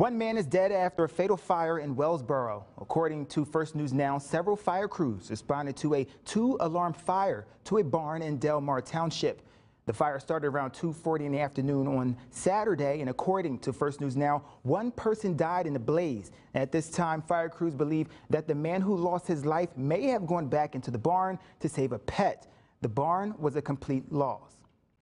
One man is dead after a fatal fire in Wellsboro. According to First News Now, several fire crews responded to a two-alarm fire to a barn in Delmar Township. The fire started around 2.40 in the afternoon on Saturday, and according to First News Now, one person died in the blaze. At this time, fire crews believe that the man who lost his life may have gone back into the barn to save a pet. The barn was a complete loss.